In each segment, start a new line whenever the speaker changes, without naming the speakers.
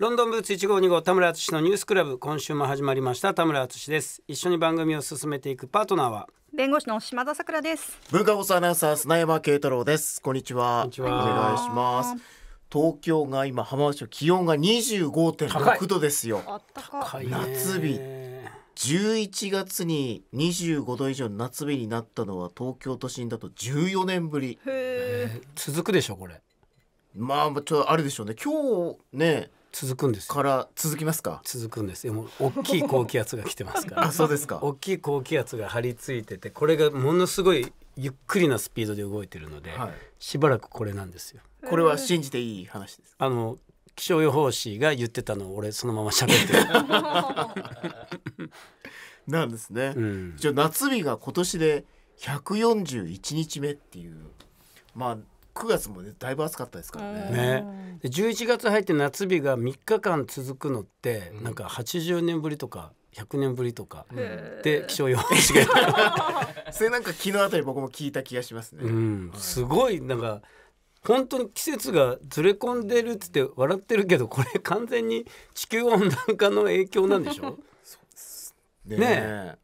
ロンドンブーツ1号2号田村敦のニュースクラブ今週も始まりました田村敦です一緒
に番組を進めていくパートナーは
弁護士の島田さくらです
文化放送アナウンサー砂山慶太郎ですこんにちはお願いします東京が今浜松市気温が25.6度ですよ
い夏日
11月に25度以上夏日になったのは東京都心だと14年ぶりえ続くでしょこれまあちょっとあるでしょうね今日ね続くんですから続きますか続くんですよもう大きい高気圧が来てますから あそうです
か大きい高気圧が張り付いててこれがものすごいゆっくりなスピードで動いてるので、はい、しばらくこれなんですよこれは信じていい話ですあの気象予報
士が言ってたの俺そのまま喋ってるなんですね、うん、夏日が今年で141日目っていうまあ9月もねだいぶ暑かったですからね。ね11月入って夏日
が3日間続くのって、うん、なんか80年ぶりとか100年ぶりとか、うん、で気象予報士
が それなんか昨日あたり僕も聞いた気がしますね。うん、
すごいなんか本当に季節がずれ込んでるっつって笑ってるけどこれ完全に地球温暖化の影響なんでしょ ねえ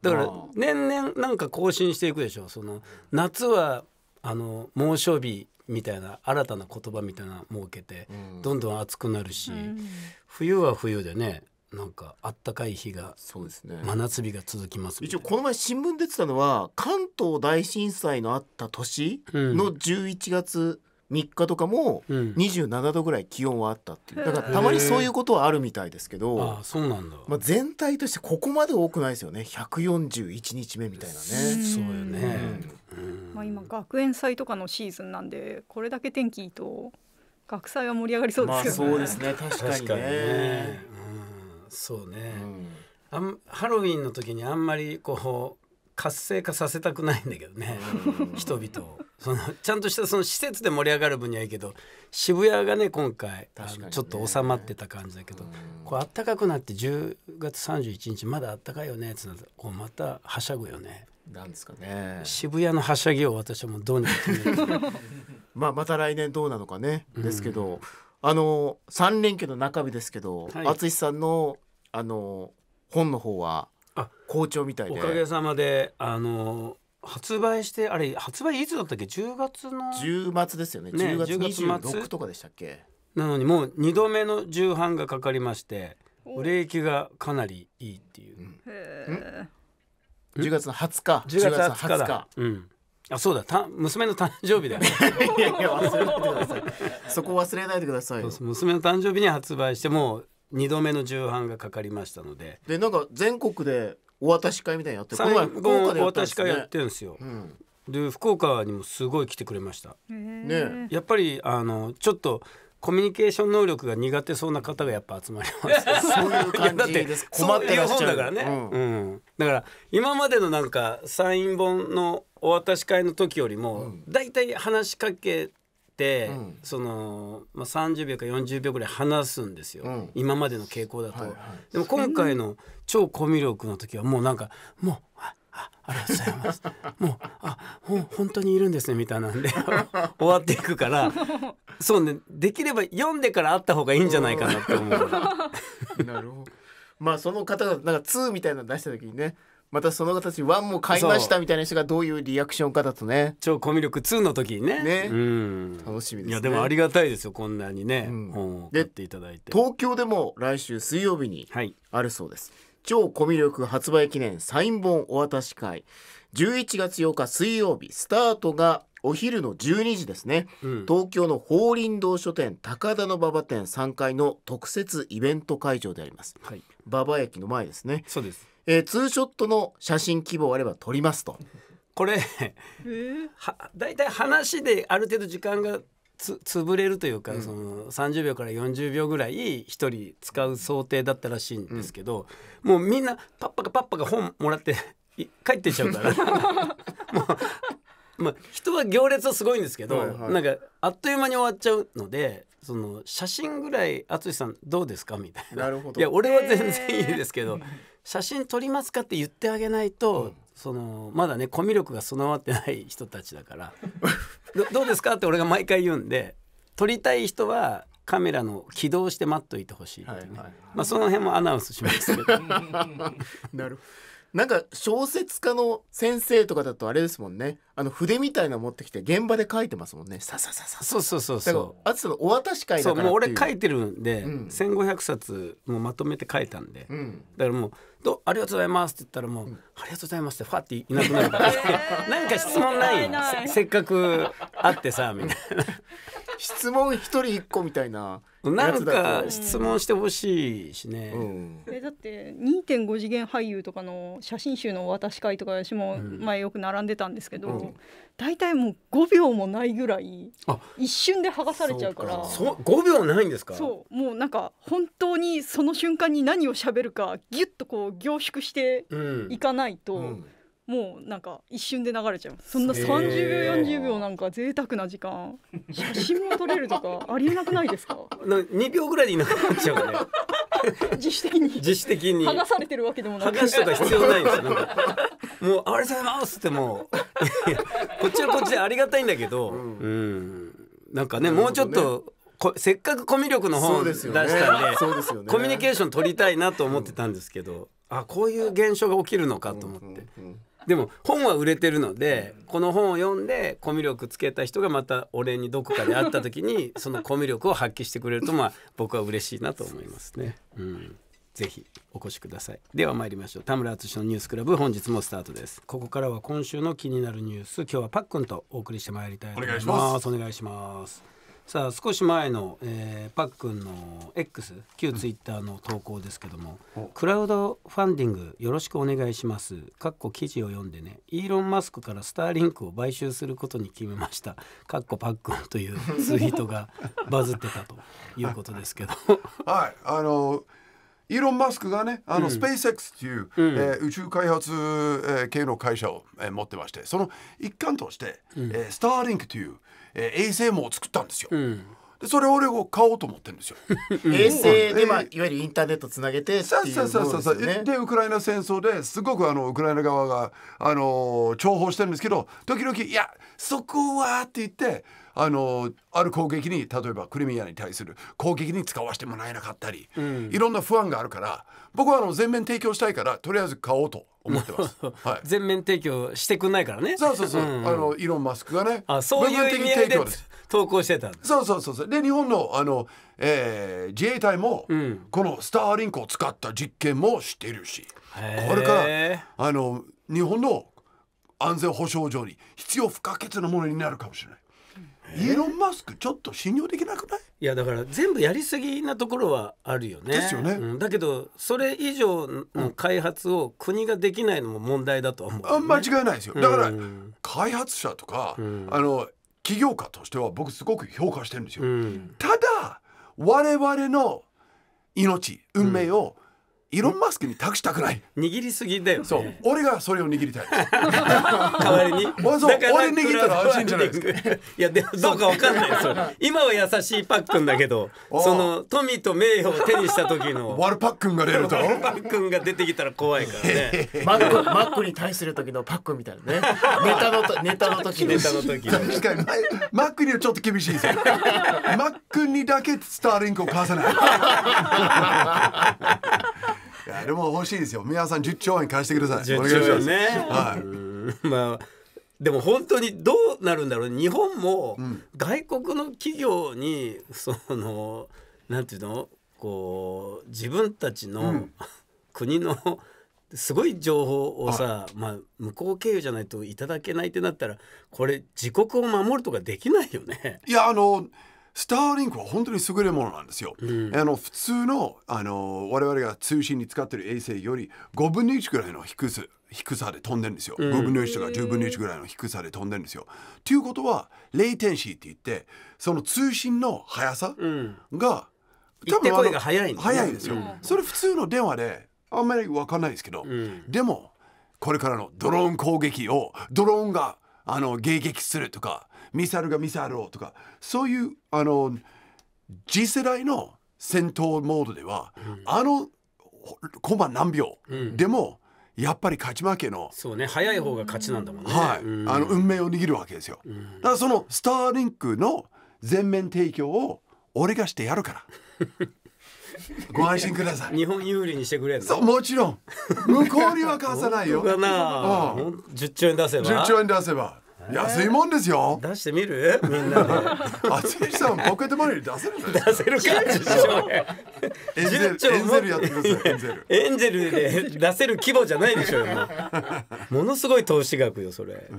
だから年々なんか更新していくでしょその夏はあの猛暑日みたいな新たな言葉みたいなの設けて、うん、どんどん暑くなるし、うん、
冬は冬でね
なんかあったかい日がそうですね真夏日が
続きます一応この前新聞出てたのは関東大震災のあった年の11月3日とかも27度ぐらい気温はあったっていう、だからたまにそういうことはあるみたいですけどあそうなんだ、まあ、全体としてここまで多くないですよね141日目みたいなね。そうよね、
うんまあ、今学園祭とかのシーズンなんでこれだけ天気いいと学祭は盛り上がりそうですよね。まあ、そうですね確かにねね、うん、そうね、うん、あんハロウィンの時にあんまりこう活性化させたくないんだけどね、人々を。そのちゃんとしたその施設で盛り上がる分にはいいけど渋谷がね今回ね、ちょっと収まってた感じだけど、こう暖かくなって10月31日まだ暖かいよねってなってこうまたはしゃぐよね。なんですかね渋谷のはしゃぎを私はもうどうにか
まあまた来年どうなのかね、ん、ですけどあの3連休の中日ですけど淳、はい、さんのあの本の方は好調みたいでおか
げさまであ
の発
売してあれ発売いつだったっけ10
月の10末ですよね
ね10月末6とかでしたっけ
なのにもう2度目の重版がかかりまして売れ行きがかなりいいっていう、うん10月の20日10月20日だ、うん、あそうだた娘の誕生日だよ、いやいや忘れないでくださいそこ忘れないでください娘の誕生日に発売してもう2度目の重版がかかりましたので
でなんか全国でお渡し会みたいなやってこの前福岡でお渡し会やっ
てるんですよ、うん、で福岡にもすごい来てくれましたねやっぱりあのちょっとコミュニケーション能力が苦手そうな方がやっぱ集まります そういう感じで困ってらっしゃるだからね、うん、だから今までのなんかサイン本のお渡し会の時よりも、うん、だいたい話しかけ、その、まあ、30秒か40秒ぐらい話すんですよ、今までの傾向だと、はいはい、でも今回の超コミュ力の時はもうなんかもうあありがとうございます。もう、あ、ほ、本当にいるんですね、みたいなんで 終わっていくから、そうね、できれば読んでから会った方がいいんじゃないかなっ思
う。なるほど。まあその方がなんか2みたいなの出した時にねまたその形ンも買いましたみたいな人がどういうリアクションかだとね超コミュ力ツーの時にねね、うん、楽しみです、ね、いやでもありがたいですよこんなにね、うん、本を買っていただいて東京でも来週水曜日にあるそうです、はい、超コミュ力発売記念サイン本お渡し会11月8日水曜日スタートがお昼の12時ですね、うん、東京の法輪堂書店高田馬場店3階の特設イベント会場であります、はい、馬場駅の前ですねそうです、えーツーショットの写真希望あれば撮りますとこれはだいたい話
である程度時間がつ潰れるというか、その30秒から40秒ぐらい一人使う想定だったらしいんですけど、もうみんなパッパカパッパカ本もらってい帰ってっちゃうから もう、まあ、人は行列はすごいんですけど、はいはいなんかあっという間に終わっちゃうのでその写真ぐらい淳さんどうですかみたいななるほどいや俺は全然いいですけど、写真撮りますかって言ってあげないと、うん、そのまだねコミュ力が備わってない人たちだからどうですかって俺が毎回言うんで撮りたい人はカメラの起動して待っ
といてほしい、ねはいはい、まあその辺もアナウンスしますけど。なるほどなんか小説家の先生とかだとあれですもんねあの筆みたいなの持ってきて現場で書いてますもんねささささそうそうそうそうあつのお渡し会だからそうもう俺書いてるんで、うん、
1500冊もうまとめて書いたんで、うん、だからもうど「ありがとうございます」って言ったらもう「うん、ありがとうございます」ってファっていなくなるから、えー、なんか質問ない せっかく会ってさみたいな。
質問一人一個みたいな
なんか質問してほしいしね、うん、えだって2.5次元俳優とかの写真集の渡し会とか私も前よく並んでたんですけど、うん、大体もう5秒もないぐらい一瞬で剥がされちゃうからそう5秒ないんですかそうもうなんか本当にその瞬間に何をしゃべるかギュッとこう凝縮していか
ないと、うんもうなんか一瞬で流れちゃうそんな30秒40秒なんか贅沢な時間写真も撮れるとかありえなくないですか
な2秒ぐらいでいなくなっちゃうね 自主的に自主的に剥が
されてるわけでもない剥がしとか
必要ないんですよもう「ありがとうございます」ってもう こっちはこっちでありがたいんだけど、うん、うんなんかね、ね、もうちょっとこせっかくコミュ力の本を出したんで、で,、ねね、コミュニケーション取りたいなと思ってたんですけど、うん、あこういう現象が起きるのかと思って。うんうんうんでも本は売れてるので、この本を読んでコミュ力つけた人がまた俺にどこかで会った時に そのコミュ力を発揮してくれるとまあ僕は嬉しいなと思いますね。うん、ぜひお越しくださいでは参りましょう田村敦のニュースクラブ本日もスタートですここからは今週の気になるニュース今日はパックンとお送りしてまいりたいと思いますお願いしますさあ少し前の、えー、パックンの X 旧ツイッターの投稿ですけども、うん、クラウドファンディングよろしくお願いします」かっこ記事を読んでねイーロン・マスクからスターリンクを買収することに決めましたかっこパックンというツイートが バズってたということですけど。
はいあのイーロン・マスクがねあの、うん、スペース X という、うん、えー、宇宙開発、えー、系の会社を、えー、持ってましてその一環として、うん、えー、スターリンクという、えー、衛星網を作ったんですよ。うんでそれ俺を買おうと思ってるんですよ。衛星で、まあ、いわゆるインターネットつなげてっていうものですよ、ね、でウクライナ戦争ですごくあのウクライナ側が、あの重宝してるんですけど時々「いやそこは」って言って。あのある攻撃に例えばクリミアに対する攻撃に使わせてもらえなかったり、うん、いろんな不安があるから僕はあの全面提供したいからとりあえず買おうと思ってます、
はい、全面提供してくんないからねそうそうそう、うんあの
イーロン・マスクがねあそういう意味合いで投稿してたそうそうそうそうで日本のあの、えー、自衛隊も、うん、このスターリンクを使った実験もしてるし
これから
あの日本の安全保障上に必要不可欠なものになるかもしれないイーロン・マスクちょっと信用できなくな
いいやだから
全部やりすぎなところは
あるよね。ですよね。うん、だけどそれ以上の開発を国ができないのも問題だと思う、ね、あ間違いないですよ。だから、
開発者とか、うん、あの起業家としては僕すごく評価してるんですよ。うん、ただ我々の命運命を、うんイロン・マスクに託したくない握りすぎだよ、ね、そう俺がそれを握りたい 代わりに俺握ったら安心じゃないですか
いやでもどうかわかんない今は優しいパックンだけどその富と名誉を手にした時のワルパックンが出るとワルパックンが出てきたら怖いからねマックマ
ッ
クに対する時のパ
ックンみたいなね
ネタのとネタの時ネタの時確かにマックにはちょっと厳しいですよマックにだけスターリンクを貸さないいやでも欲しいですよ皆さん10兆円返してください10兆円ね、はい、まあでも本当にどうなるんだろう日本
も外国の企業にそのなんていうのこう自分たちの国の、すごい情報をさ、まあ、向こう経由じゃないといただけないってなったらこれ自国を守るとか
できないよね。いやあのスターリンクは本当に優れものなんですよ。うん、あの普通のあの我々が通信に使ってる衛星より5分の1ぐらいの低さ低さで飛んでるんですよ。5分の1とか10分の1ぐらいの低さで飛んでるんですよ。と、うん、いうことはレイテンシーって言ってその通信の速さが、うん、多分声が速いんです、ね、いんですよ、それ普通の電話であんまり分かんないですけど、でもこれからのドローン攻撃をドローンがあの迎撃するとかミサイルがミサイルをとかそういうあの次世代の戦闘モードでは、うん、あのコマ何秒、うん、でもやっぱり勝ち負けのそうね
早い方が勝ちなんだもんね、はい、うん、あ
の運命を握るわけですよ、だからそのスターリンクの全面提供を俺がしてやるから
ご安心ください。日本有利にしてくれそうもちろ
ん。向こうには貸さないよ。だな。十、うん、兆円出せば。十兆円出せば。安いもんですよ出してみるみんなで厚木さんポケットマネー出せるん出せるか
エンゼルエンゼルやってくださいエンゼルエンゼルで出せる規模じゃないでしょうもものすごい投資額よそれ、ま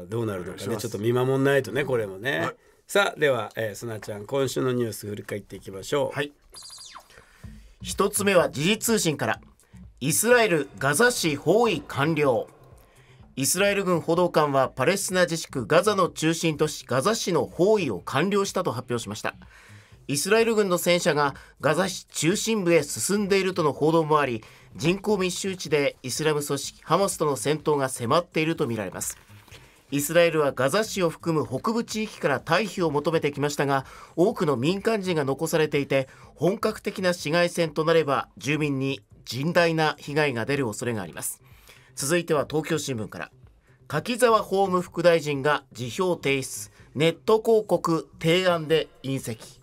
あ、どうなるのかねちょっと見守んないとねこれも
ね、さあでは、えすなちゃん今週のニュース振り返っていきましょうはい一つ目は時事通信からイスラエルガザ市包囲完了イスラエル軍報道官はパレスチナ自治区ガザの中心都市ガザ市の包囲を完了したと発表しましたイスラエル軍の戦車がガザ市中心部へ進んでいるとの報道もあり人口密集地でイスラム組織ハマスとの戦闘が迫っているとみられますイスラエルはガザ市を含む北部地域から退避を求めてきましたが多くの民間人が残されていて本格的な市街戦となれば住民に甚大な被害が出る恐れがあります続いては東京新聞から柿沢法務副大臣が辞表提出ネット広告提案で隕石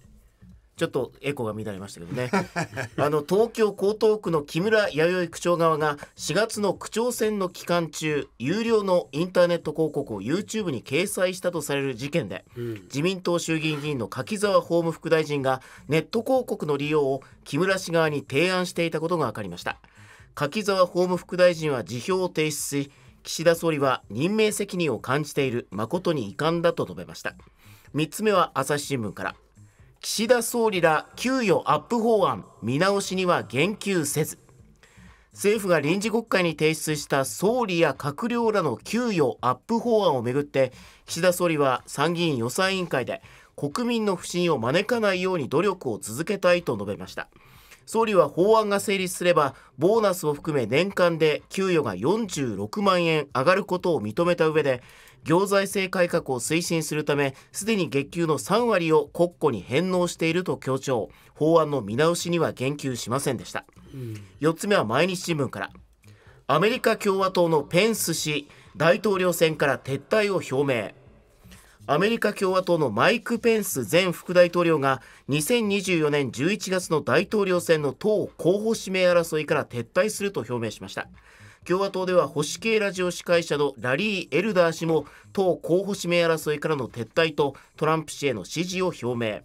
ちょっとエコが乱れましたけどね あの東京江東区の木村弥生区長側が4月の区長選の期間中有料のインターネット広告を YouTube に掲載したとされる事件で、うん、自民党衆議院議員の柿沢法務副大臣がネット広告の利用を木村氏側に提案していたことが分かりました柿沢法務副大臣は辞表を提出し岸田総理は任命責任を感じている誠に遺憾だと述べました3つ目は朝日新聞から岸田総理ら給与アップ法案見直しには言及せず政府が臨時国会に提出した総理や閣僚らの給与アップ法案をめぐって岸田総理は参議院予算委員会で国民の不信を招かないように努力を続けたいと述べました総理は法案が成立すればボーナスを含め年間で給与が46万円上がることを認めた上で行財政改革を推進するためすでに月給の3割を国庫に返納していると強調法案の見直しには言及しませんでした、うん、4つ目は毎日新聞からアメリカ共和党のペンス氏大統領選から撤退を表明アメリカ共和党のマイク・ペンス前副大統領が2024年11月の大統領選の党候補指名争いから撤退すると表明しました共和党では保守系ラジオ司会者のラリー・エルダー氏も党候補指名争いからの撤退とトランプ氏への支持を表明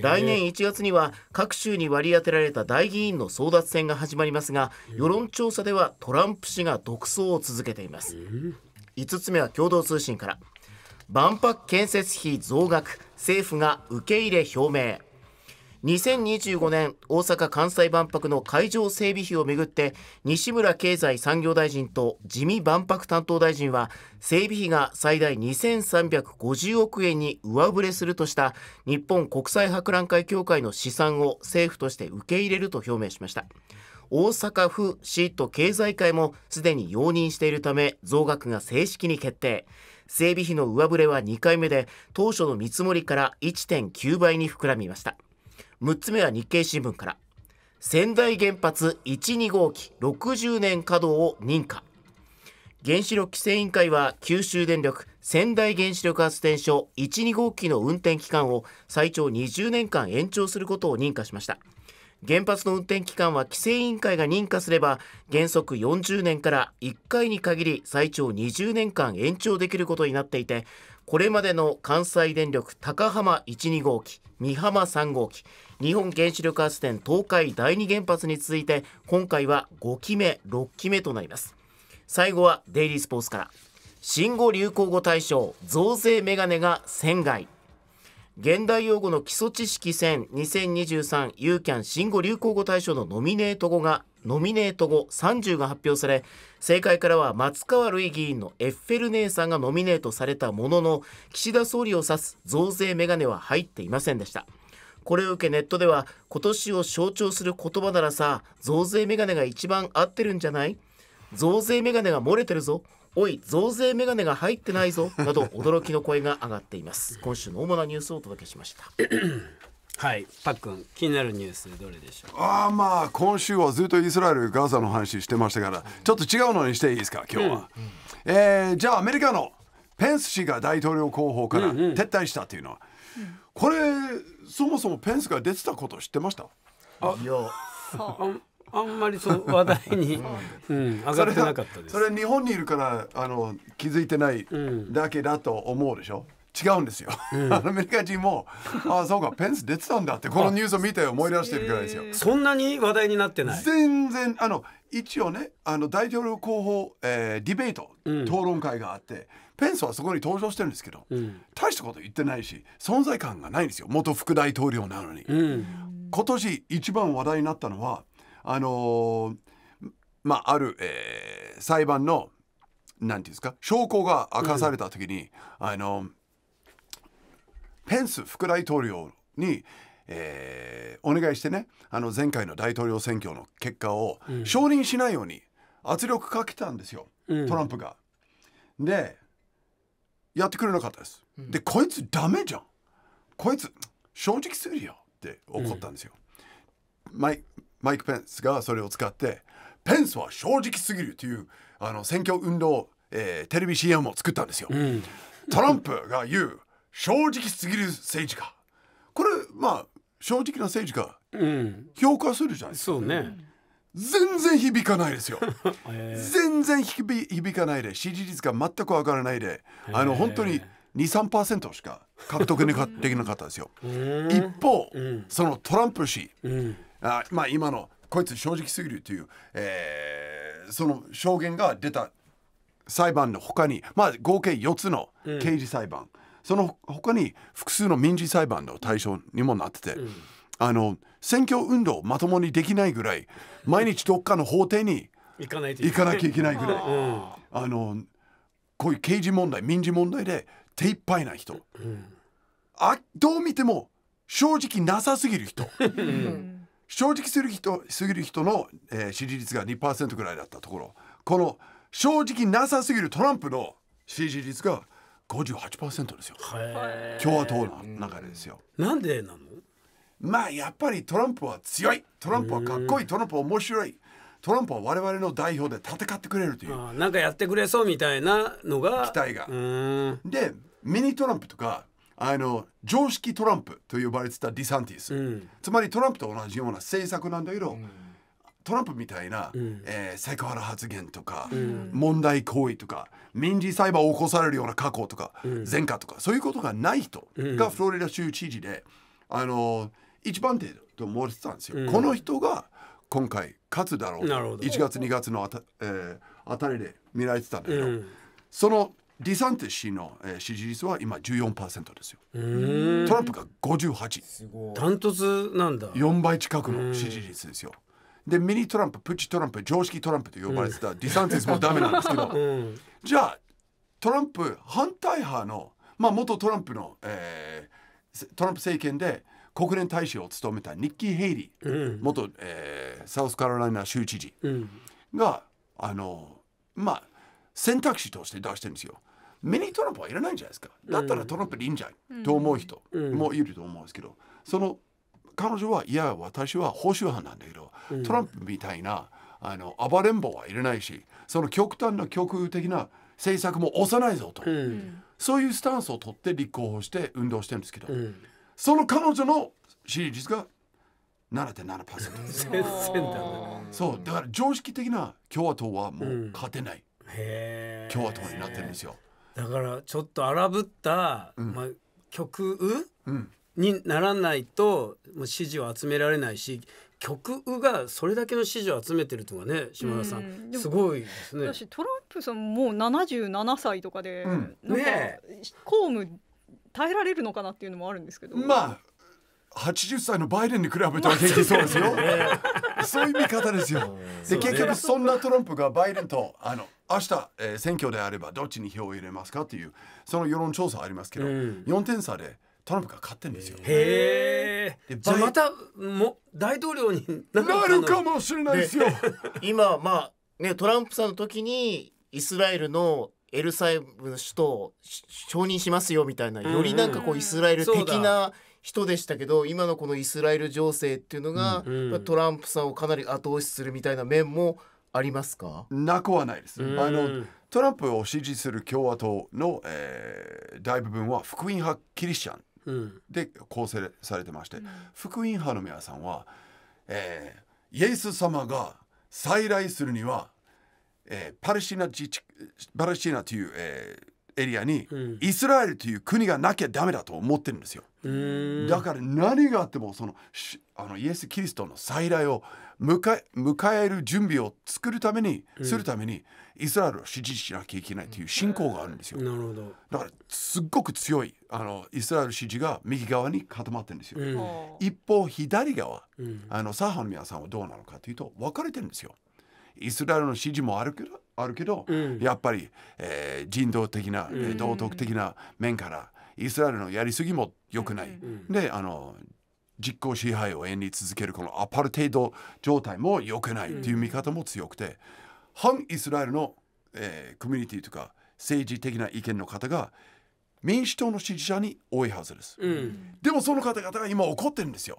来年1月には各州に割り当てられた大議員の争奪戦が始まりますが世論調査ではトランプ氏が独走を続けています5つ目は共同通信から万博建設費増額政府が受け入れ表明2025年大阪・関西万博の会場整備費をめぐって西村経済産業大臣と自見万博担当大臣は整備費が最大2350億円に上振れするとした日本国際博覧会協会の試算を政府として受け入れると表明しました大阪府市と経済界もすでに容認しているため増額が正式に決定整備費の上振れは2回目で当初の見積もりから1.9倍に膨らみました6つ目は日経新聞から仙台原発12号機60年稼働を認可原子力規制委員会は九州電力仙台原子力発電所12号機の運転期間を最長20年間延長することを認可しました原発の運転期間は規制委員会が認可すれば原則40年から1回に限り最長20年間延長できることになっていてこれまでの関西電力高浜12号機美浜3号機日本原子力発電東海第二原発に続いて今回は5期目6期目となります最後はデイリースポーツから新語・流行語大賞増税メガネが1000現代用語の基礎知識戦2023ユーキャン新語・流行語大賞のノミネート語がノミネート語30が発表され正解からは松川るい議員のエッフェル姉さんがノミネートされたものの岸田総理を指す増税メガネは入っていませんでしたこれを受けネットでは今年を象徴する言葉ならさ増税メガネが一番合ってるんじゃない増税メガネが漏れてるぞおい増税メガネが入ってないぞなど驚きの声が上がっています今週の主なニュースをお届けしました
はいパックン気になるニュースどれでしょう
ああまあ今週はずっとイスラエルガザの話してましたからちょっと違うのにしていいですか今日は、うんうん、えー、じゃあアメリカのペンス氏が大統領候補から撤退したというのは、うんうん、これそもそもペンスが出てたこと知ってましたあいやあんまりそう話題に、うん、上がってなかったですそれ日本にいるからあの気づいてないだけだと思うでしょ、う違うんですよ、うん、アメリカ人もああそうかペンス出てたんだってこのニュースを見て思い出してるぐらいですよ、そんなに話題になってない全然あの一応ねあの大統領候補、えー、ディベート、討論会があってペンスはそこに登場してるんですけど、うん、大したこと言ってないし存在感がないんですよ元副大統領なのに、うん、今年一番話題になったのはあのー、まあある、えー、裁判のなんていうんですか証拠が明かされた時に、うん、あのペンス副大統領に、えー、お願いしてねあの前回の大統領選挙の結果を承認しないように圧力かけたんですよ、うん、トランプが。でやってくれなかったです。でこいつダメじゃんこいつ正直すぎるよって怒ったんですよ。マイク・ペンスがそれを使ってペンスは正直すぎるというあの選挙運動、えー、テレビ CM を作ったんですよ、うん、トランプが言う正直すぎる政治家これまあ正直な政治家、うん、評価するじゃないですか、そうね全然響かないですよ、え ー、全然響かないで支持率が全く上がらないで、えー、あの本当に23%しか獲得できなかったですよ一方、うん、そのトランプ氏、うんあまあ今のこいつ正直すぎるという、えー、その証言が出た裁判のほかに、まあ、合計4つの刑事裁判、うん、そのほかに複数の民事裁判の対象にもなってて、うん、あの選挙運動まともにできないぐらい毎日どっかの法廷に
行かなきゃいけないぐらい、
あのこういう刑事問題民事問題で手いっぱいな人、あどう見ても正直なさすぎる人。正直する人すぎる人の、えー、支持率が2%ぐらいだったところこの正直なさすぎるトランプの支持率が58%ですよ共和党の中でですよ。なんでなのまあやっぱりトランプは強いトランプはかっこいいトランプは面白いトランプは我々の代表で戦ってくれると
いうなんかやってくれそうみた
いなのが期待がでミニトランプとかあの常識トランプと呼ばれてたディサンティス、うん、つまりトランプと同じような政策なんだけど、うん、トランプみたいな、うん、えー、セクハラ発言とか、問題行為とか民事裁判を起こされるような過去とか、前科とかそういうことがない人がフロリダ州知事で、あの一番手と思われてたんですよ。この人が今回勝つだろう1月2月のあた,、えー、あたりで見られてたんだけど、そのディサンティス氏の支持率は今14%ですよトランプが58ダントツなんだ4倍近くの支持率ですよでミニトランププチトランプ常識トランプと呼ばれてたディサンティスもダメなんですけど、うん、じゃあトランプ反対派の、まあ、元トランプの、えー、トランプ政権で国連大使を務めたニッキー・ヘイリー、うん、元、えー、サウスカロライナ州知事が、うん、あのまあ選択肢として出してるんですよ。ミニトランプはいらないんじゃないですかだったらトランプでいいんじゃない、うん、と思う人もいると思うんですけど、その彼女はいや私は保守派なんだけど、トランプみたいなあの暴れん坊はいらないしその極端な極右的な政策も押さないぞと、うん、そういうスタンスを取って立候補して運動してるんですけど、うん、その彼女の支持率が7.7%全然だそうだから常識的な共和党はもう勝てない、共和党になってるんですよ。だからちょっと荒ぶった、うん、まあ、曲う、うん、
にならないともう支持を集められないし曲がそれだけの支持を集めてるというのね島田さん、すごいですね。私トランプさんもう77歳とかで、うん、ね、公務耐えられるのかなって
いうのもあるんですけど。まあ80歳のバイデンに比べたら元気そうですよ。そういう見方ですよ。で、結局そんなトランプがバイデンとあの明日、えー、選挙であればどっちに票を入れますかっていうその世論調査ありますけど、うん、4点差で。トランプが勝ってんですよ。
へえ。じゃま
たも大統領にな
るかもしれないですよ。今まあねトランプさんの時にイスラエルのエルサイブの首都を承認しますよみたいなよりなんかこうイスラエル的な人でしたけど今のこのイスラエル情勢っていうのが、うん、トランプさんをかなり後押しするみたいな面もありますか
なくはないです。あのトランプを支持する共和党の、えー、大部分は福音派キリシャンで構成されてまして、うん、福音派の皆さんは、えー、イエス様が再来するには、えー、パレスチナ自治パレスチナという、えー、エリアにイスラエルという国がなきゃダメだと思ってるんですよ。だから何があってもそのあのイエス・キリストの再来を迎える準備を作るために、するためにイスラエルを支持しなきゃいけないという信仰があるんですよ。なるほどだからすっごく強いあのイスラエル支持が右側に固まってるんですよ。うん、一方左側、うん、あのサハンミさんはどうなのかというと分かれてるんですよ。イスラエルの支持もあるけどあるけど、うん、やっぱり、えー、人道的な、うん、道徳的な面からイスラエルのやりすぎも良くない。であの実効支配を演じ続けるこのアパルテイド状態も良くないという見方も強くて、反イスラエルの、えー、コミュニティとか政治的な意見の方が民主党の支持者に多いはずです、うん、でもその方々が今怒ってるんですよ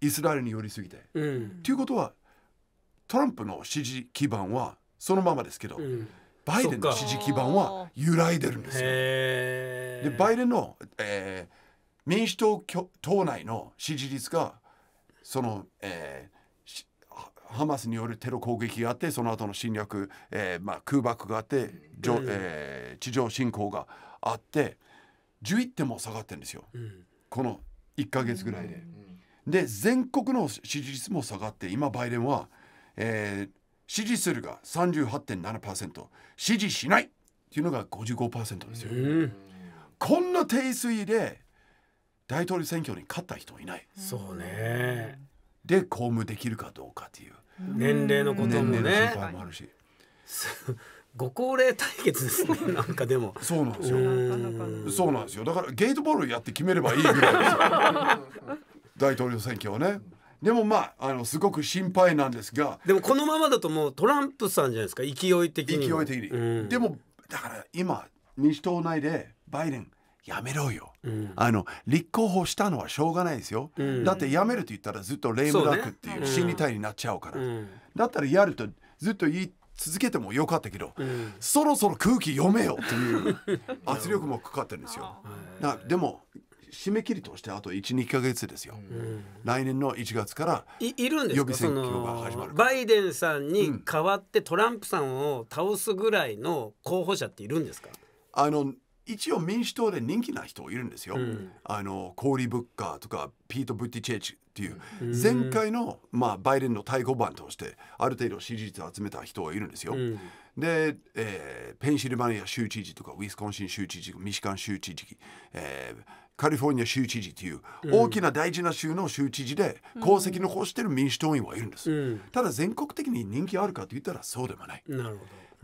イスラエルに寄りすぎて、うん、ということはトランプの支持基盤はそのままですけど、うん、バイデンの支持基盤は揺らいでるんですよ。でバイデンの、えー、民主党党内の支持率がその、えー、ハマスによるテロ攻撃があってその後の侵略、えーまあ、空爆があって、うん、えー、地上侵攻があって11点も下がってるんですよ、うん、この1か月ぐらいで。で全国の支持率も下がって今バイデンは、えー、支持するが38.7%支持しないっていうのが55%ですよ、えー、こんな低水で大統領選挙に勝った人いないそうねで公務できるかどうかっていう年齢のこともねもあるし ご高齢対決ですね なんかでもそうなんですよそうなんですよだからゲートボールやって決めればいいぐらいですよ 大統領選挙はねでもまああのすごく心配なんですがでもこのままだともうトランプさんじゃないですか勢い的に勢い的に、うん、でもだから今民主党内でバイデンやめろよ、うん、あの立候補したのはしょうがないですよ、うん、だってやめると言ったらずっとレイムダックっていうにた体になっちゃうから、ね、だったらやるとずっと言い続けてもよかったけど、そろそろ空気読めよという圧力もかかってるんですよ。でも締め切りとしてあと12か月ですよ、うん、来年の1月からいるんです予備選挙が始まる
バイデンさんに代わってトランプさんを倒すぐらいの
候補者っているんですか、あの一応民主党で人気な人いるんですよ、うん、あのコーリー・ブッカーとかピート・ブッティチェッチっていう前回の、まあ、バイデンの対抗版としてある程度支持率を集めた人がいるんですよ、うん、で、えー、ペンシルバニア州知事とかウィスコンシン州知事ミシカン州知事、えーカリフォルニア州知事という大きな大事な州の州知事で功績残してる民主党員はいるんです、うん、ただ全国的に人気あるかといったらそうでもない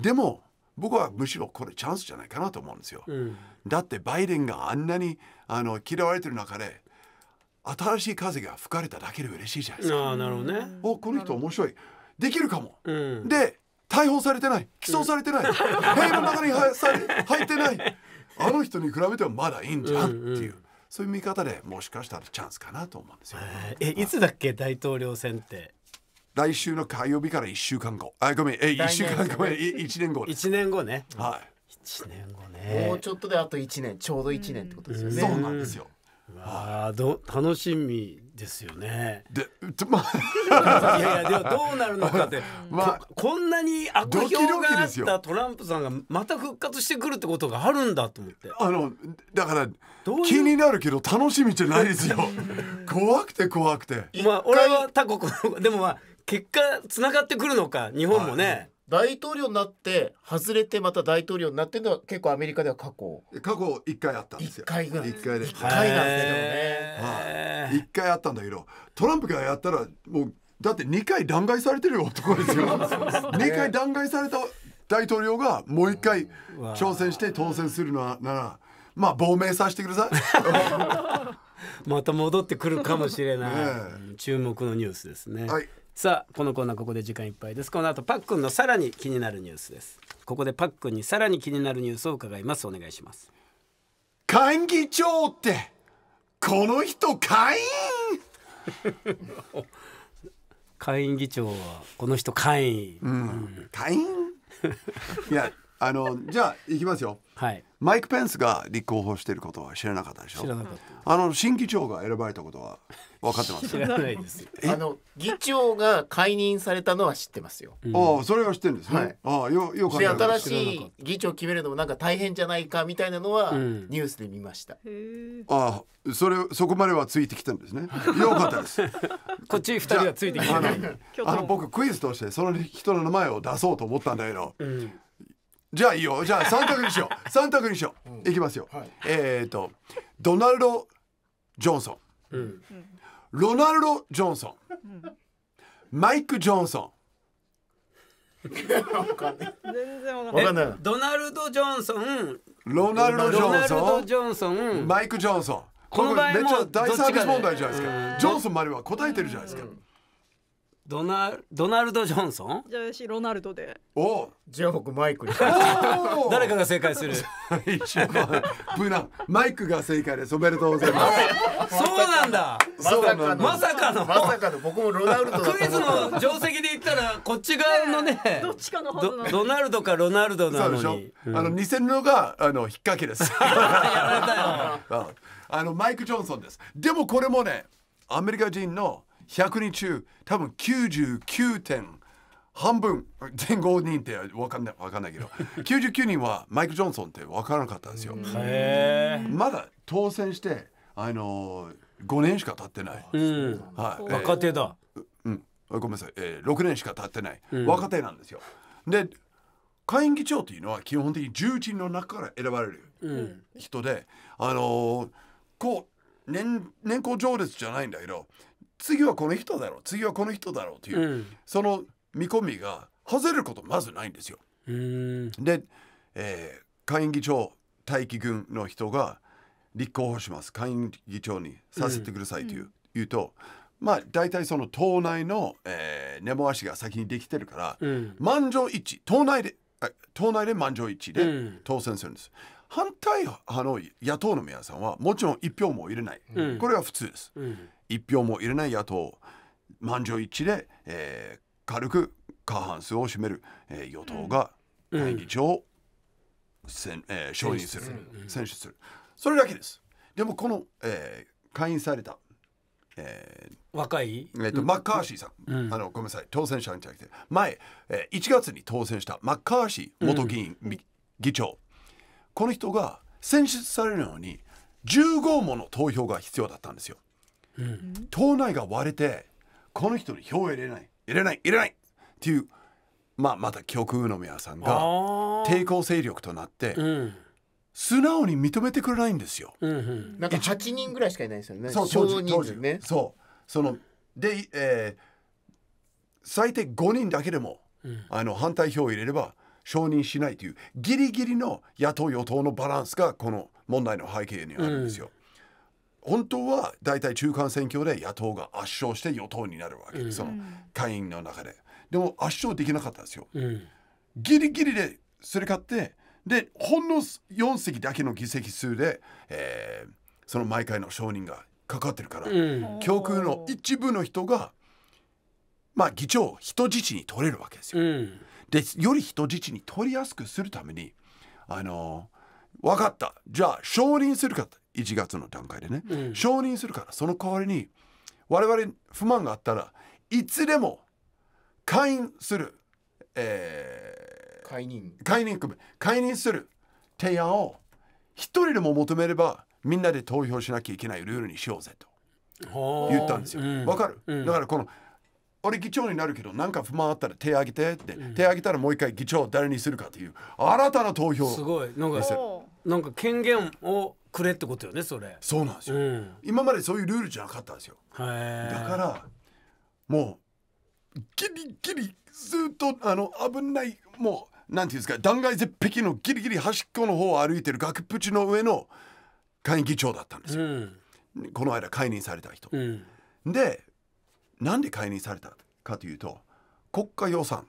でも僕はむしろこれチャンスじゃないかなと思うんですよ、うん、だってバイデンがあんなにあの嫌われてる中で新しい風が吹かれただけで嬉しいじゃないですかあなるほどねおこの人面白いできるかも、うん、で逮捕されてない起訴されてない、うん、塀の中に入ってないあの人に比べてはまだいいんじゃんっていう。うんうんそういう見方でもしかしたらチャンスかなと思うんですよ。えいつだっけ大統領選って。来週の火曜日から1週間後。あごめんえ1週間ごめん1年後一1年後ね。はい。1年後ね。もう
ちょっとであと1年ちょうど1年ってことですよね。そうなんですよ。
あど楽しみですよね。で、まあ、いやいやではどうなるのかって、まあ、こんなに悪評があったトランプさんが
また復活してくるってことがあるんだと思って。あのだから気になるけど楽しみじゃないですよ。怖くて怖くて。まあ俺は他国でもま
あ結果つながってくるのか日本もね。大統領になって外れてまた大統領になってのは結構アメリカでは過
去過去一回あったんですよ一回ぐらい1回で一回なんですけどね、はい、回あったんだけどトランプがやったらもうだって二回弾劾されてる男ですよ二回弾劾された大統領がもう一回挑戦して当選するのならまあ亡命させてください
また戻ってくるかもしれない、注目のニュースですね、はいさあこのコーナーここで時間いっぱいですこの後パックンのさらに気になるニュースですここでパックンにさらに気になるニュースを伺いますお願いします会議長ってこの人会員 会員議長はこの人会員、うん、会員いやあ
のじゃあいきますよ、はい、マイク・ペンスが立候補していることは知らなかったでしょ知らなかったあの新議長が選ばれたことは分かってます知らないですあの
議長が解任されたのは知ってますよ、うん、ああそ
れは知ってるんですね、はい、ああよよかった新しい
議長決めるのもなんか大変じゃないかみたいなのはニ
ュースで見ました、うん、ああそれそこまではついてきたんですね、よかったです こっち二人はついてきて
あ
の僕クイズとしてその人の名前を出そうと思ったんだけど、うんじゃあいいよじゃあ3択にしよう3 択にしよう、うん、いきますよ、はい、えっ、ー、とドナルド・ジョンソン、うん、ロナルド・ジョンソン、
う
ん、マイク・ジョンソン全然
わかんない
ドナルド・ジョンソンロナルド・ジョンソンマイク・ジョンソンこの場合もめっちゃ大サービス問題じゃないですか、ジョンソンまでは答えてるじゃないですか、うん
ドナドナルド・ジョンソン
じゃあ私ロナルドで
おじゃあ僕マイクに
誰かが正解する無難マイクが正解ですおめでとうございますそうなんだまさかのまさかの,、ま、さかの
僕もロナルドクイズ
の定石で言ったらこっち側のね、ね、
どっちかのドナ
ルドかロナルドなのに、うん、あの2000のがあの引っ掛けです やられたよ あのマイク・ジョンソンですでもこれもねアメリカ人の100人中多分99点半分全5人って分かんない分かんないけど99 人はマイク・ジョンソンって分からなかったんですよ。まだ当選してあの5年しか経ってない。はい若手だ、うん、ごめんなさい、えー、6年しか経ってない、若手なんですよ。で下院議長というのは基本的に重鎮の中から選ばれる人で、うん、あのー、こう年年功序列じゃないんだけど次はこの人だろう次はこの人だろうという、うん、その見込みが外れることまずないんですよ。で、えー、下院議長待機軍の人が立候補します下院議長にさせてくださいといううん、言うとまあ大体その党内の、えー、根回しが先にできてるから、うん、満場一致党内で党内で満場一致で当選するんです。反対派の野党の皆さんはもちろん一票も入れない、これは普通です。一票も入れない野党満場一致で、えー、軽く過半数を占める、えー、与党が会議長を、ん、え承認する選出するそれだけですでもこの、えー、会員された、えー、
若い、えーと、マッカーシ
ーさん、うん、あのごめんなさい当選者になくて前、えー、1月に当選したマッカーシー元議員、うん、議長この人が選出されるのに15もの投票が必要だったんですよ。党内が割れてこの人に票を入れない入れない入れないっていう、まあ、また極右の皆さんが抵抗勢力となって、うん、素直に認めてくれないんですよ。うんうん、なんか8人ぐらいしかいないですよね。そう当時当時ね。そうその、で、えー、最低5人だけでも、うん、あの反対票を入れれば承認しないというギリギリの野党与党のバランスがこの問題の背景にあるんですよ。うん本当は大体中間選挙で野党が圧勝して与党になるわけ、うん、その会員の中ででも圧勝できなかったんですよ、うん、ギリギリですれ勝ってでほんの4席だけの議席数で、えー、その毎回の承認がかかってるから、うん、教訓の一部の人がまあ議長を人質に取れるわけですよ、うん、でより人質に取りやすくするためにあの分かったじゃあ承認するかって1月の段階でね、うん、承認するからその代わりに我々不満があったらいつでも会員する、えー、解任解任解任する提案を一人でも求めればみんなで投票しなきゃいけないルールにしようぜと言ったんですよ。わ、うん、かる、うん、だからこの俺議長になるけど何か不満あったら手挙げてって、うん、手挙げたらもう一回議長を誰にするかという新たな投票すごいなんか
なんか権限をくれってことよねそれそうなんですよ、う
ん、今までそういうルールじゃなかったんですよだからもうギリギリずっとあの危ないもうなんていうんですか断崖絶壁のギリギリ端っこの方を歩いてる額縁の上の会議長だったんですよ、うん、この間解任された人、うん、でなんで解任されたかというと国家予算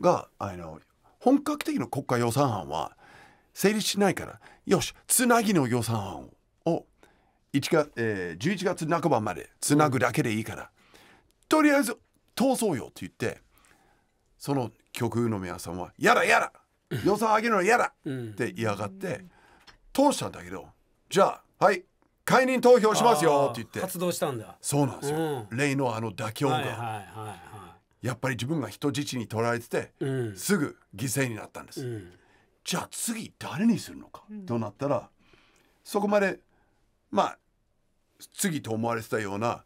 が、あの本格的な国家予算案は成立しないからよしつなぎの予算案を1月、えー、11月半ばまでつなぐだけでいいから、とりあえず通そうよって言ってその局の皆さんは「やだやだ予算上げるのやだ!」って嫌がって通したんだけどじゃあはい解任投票しますよって言って発
動したんだそうなんですよ、
うん、例のあの妥協が、はいはいはいはい、やっぱり自分が人質に取られてて、うん、すぐ犠牲になったんです、うんじゃあ次誰にするのか、うん、となったらそこまでまあ次と思われてたような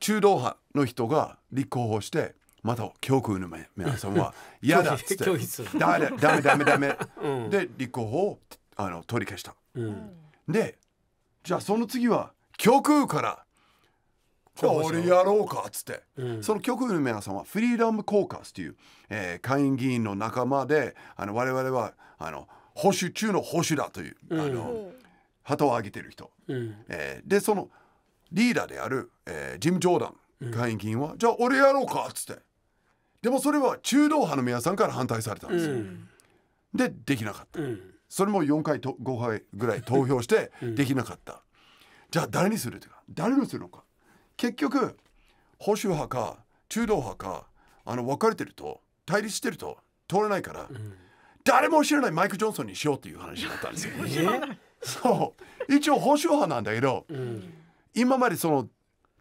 中道派の人が立候補してまた教区の皆さんは嫌だっつって ダメダメダメ うん、で立候補をあの取り消した、うん、でじゃあその次は教区からじゃ俺やろうかっつって、うん、その局の皆さんはフリーダム・コーカスという、えー、下院議員の仲間であの我々はあの保守中の保守だという、あの旗を上げてる人、うん、えー、でそのリーダーである、えー、ジム・ジョーダン下院議員は、うん、じゃあ俺やろうかっつってでもそれは中道派の皆さんから反対されたんですよ、うん、でできなかった、それも4回と5回ぐらい投票してできなかった、じゃあ誰にするというか誰にするのか結局保守派か中道派かあの分かれてると対立してると通らないから、うん、誰も知らないマイク・ジョンソンにしようっていう話になったんですよ。そう一応保守派なんだけど、うん、今までその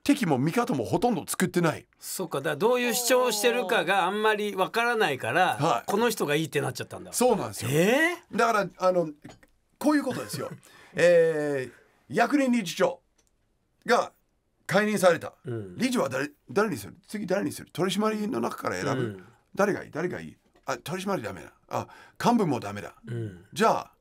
敵も味方もほとんど作ってない
そうかだどういう主張をしてるかがあんまりわからないから、はい、この人がいいってなっちゃったんだ
そうなんですよ、えー、だからあのこういうことですよ、えー、役人理事長が解任された、うん、理事は誰誰にする次誰にする取締りの中から選ぶ、うん、誰がいい誰がいいあ取締りダメだあ幹部もダメだ、うん、じゃあ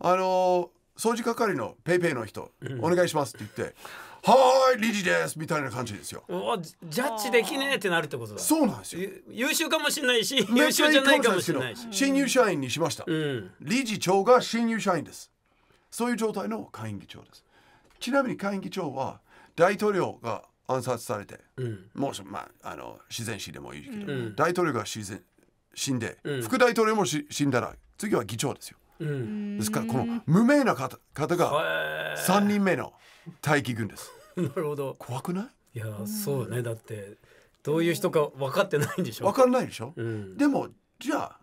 あのー、掃除係のペイペイの人、お願いしますって言って「はーい理事です」みたいな感じですよ
ジャッジできねえってなるってことだそうなんですよ優秀かもしれないし優秀じゃないかもしれないし
新入社員にしました、理事長が新入社員ですそういう状態の会員議長ですちなみに会員議長は大統領が暗殺されて、うん、もうまああの自然死でもいいけど、うん、大統領が自然死んで、うん、副大統領も死んだら次は議長ですよ。ですからこの無名な方方が3人目の待機軍です。
なるほど怖くないいやそうねだってどういう人か分かってないんでしょ分か
んないでしょ、うん、でもじゃあ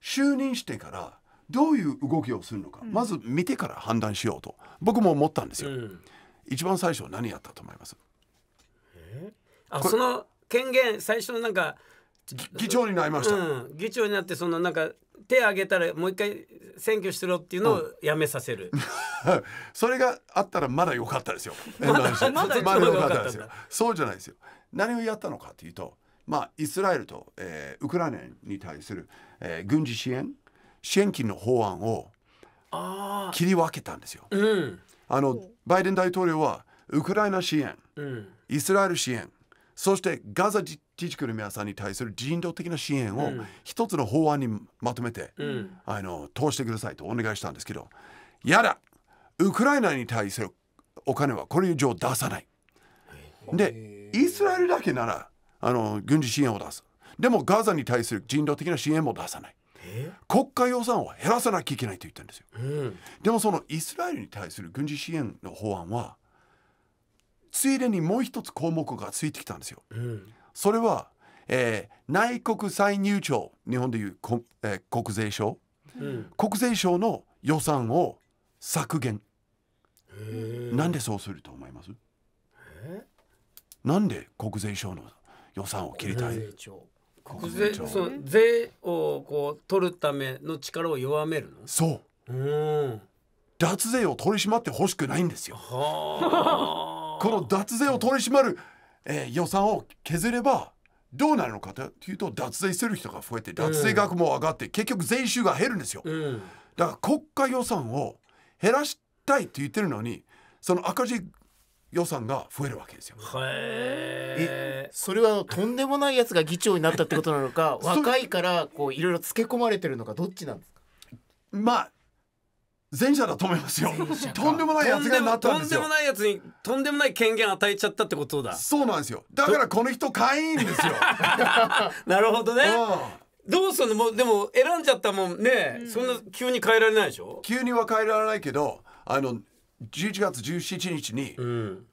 就任してからどういう動きをするのか、まず見てから判断しようと僕も思ったんですよ。一番最初何やったと思います
あその権限最初のなんか
議長になりました、う
ん、議長になってそのなんか手挙げたらもう一回選挙しろっていうのをやめさせる、うん、
それがあったらまだ良かったですよ まだまかったですよそうじゃないですよ何をやったのかというとまあイスラエルと、えー、ウクライナに対する、えー、軍事支援支援金の法案を切り分けたんですよ、うん、あのバイデン大統領はウクライナ支援、イスラエル支援そしてガザ自治区の皆さんに対する人道的な支援を一つの法案にまとめて、あの通してくださいとお願いしたんですけどやだウクライナに対するお金はこれ以上出さない。でイスラエルだけならあの軍事支援を出すでもガザに対する人道的な支援も出さない。国家予算を減らさなきゃいけないと言ったんですよ、うん、でもそのイスラエルに対する軍事支援の法案はついでにもう一つ項目がついてきたんですよ、うん、それは、えー、内国歳入庁日本でいうこ、えー、国税省、うん、国税省の予算を削減なんでそうすると思いますなんで国税省の予算を切りたい国税その
税をこう取るための力を弱めるの
そううん脱税を取り締まってほしくないんですよ この脱税を取り締まる、えー、予算を削ればどうなるのかというと脱税する人が増えて脱税額も上がって、うん、結局税収が減るんですよ、うん、だから国家予算を減らしたいって言ってるのにその赤字予算が増えるわけですよ。
へ
えそれはとんでもないやつが議
長になったってことなのか 若いからこういろいろ付け込まれてるのかどっちなんですかまあ前者だと思いますよ。
とんでもないやつがなったんですよ。とんでも
ないやつにとんでもない権限与えちゃったってことだ。そうなんですよ。だからこの人会員ですよ。なるほどね。どうすんのもうでも選んじゃったもんね、うん、そんな急に変えられないでしょ。
急には変えられないけど、あの11月17日に、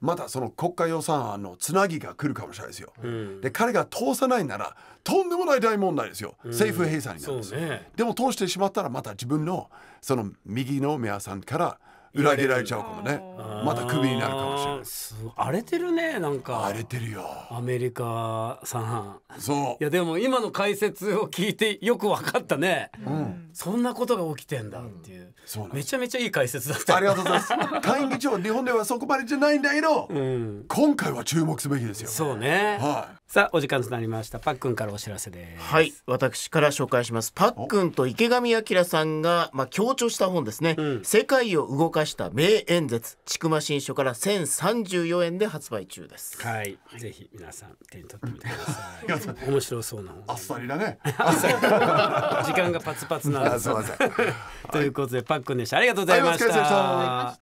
またその国家予算案のつなぎが来るかもしれないですよ。うん、で彼が通さないならとんでもない大問題ですよ、うん、政府閉鎖になるんです、ね、でも通してしまったらまた自分のその右の皆さんから裏切られちゃうかもねまたクビになるかも
しれない荒れてるねなんか荒れてるよアメリカさんそういやでも今の解説を聞いてよく分かったね、うん、そんなことが起きてんだっていううん、めちゃめちゃいい解説だった、ありがとうございます会議長日本ではそこまでじゃないんだけ
ど、うん、今回は注目すべきですよそう
ねはいさあお時間となりましたパックン
からお知らせですはい私から紹介しますパックンと池上彰さんがまあ強調した本ですね、うん、世界を動かした名演説ちくま新書から1034円で発売中ですはい、は
い、ぜひ皆さん手に取ってみてください 面白
そうな
あっさりだね時間がパツパツなんです
ということでパックンでしたありがとうございました